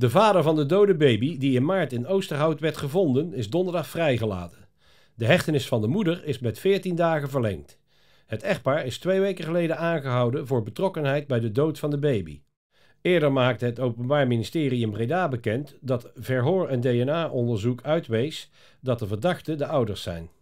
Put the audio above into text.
De vader van de dode baby, die in maart in Oosterhout werd gevonden, is donderdag vrijgelaten. De hechtenis van de moeder is met 14 dagen verlengd. Het echtpaar is twee weken geleden aangehouden voor betrokkenheid bij de dood van de baby. Eerder maakte het Openbaar Ministerie in Breda bekend dat verhoor- en DNA-onderzoek uitwees dat de verdachten de ouders zijn.